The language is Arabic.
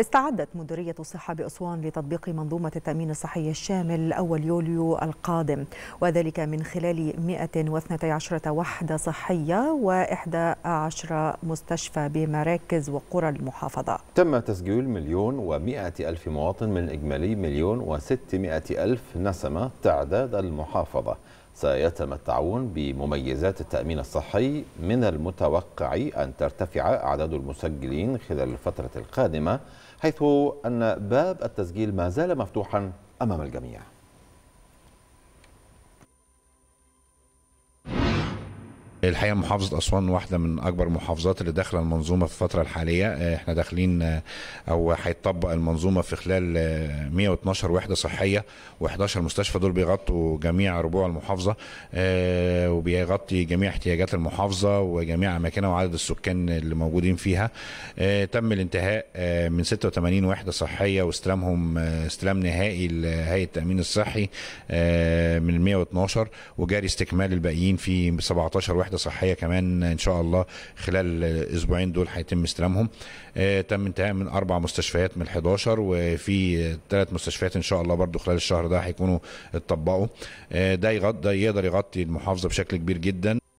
استعدت مديرية الصحة بأسوان لتطبيق منظومة التأمين الصحي الشامل أول يوليو القادم وذلك من خلال 112 وحدة صحية و11 مستشفى بمراكز وقرى المحافظة تم تسجيل مليون و100 ألف مواطن من إجمالي مليون و600 ألف نسمة تعداد المحافظة سيتمتعون بمميزات التأمين الصحي من المتوقع أن ترتفع أعداد المسجلين خلال الفترة القادمة حيث أن باب التسجيل ما زال مفتوحا أمام الجميع الحقيقه محافظه اسوان واحده من اكبر المحافظات اللي داخله المنظومه في الفتره الحاليه آه، احنا داخلين آه، او هيطبق المنظومه في خلال 112 آه، وحده صحيه و11 مستشفى دول بيغطوا جميع ربوع المحافظه وبيغطي جميع احتياجات المحافظه وجميع اماكنها وعدد السكان اللي موجودين فيها تم الانتهاء من 86 وحده صحيه واستلامهم استلام نهائي لهيئه التامين الصحي من 112 وجاري استكمال الباقيين في 17 وحده صحيه كمان ان شاء الله خلال الاسبوعين دول هيتم استلامهم آه، تم انتهاء من اربع مستشفيات من 11 وفي ثلاث مستشفيات ان شاء الله برضو خلال الشهر ده هيكونوا اتطبقوا آه، ده يقدر يغطي المحافظه بشكل كبير جدا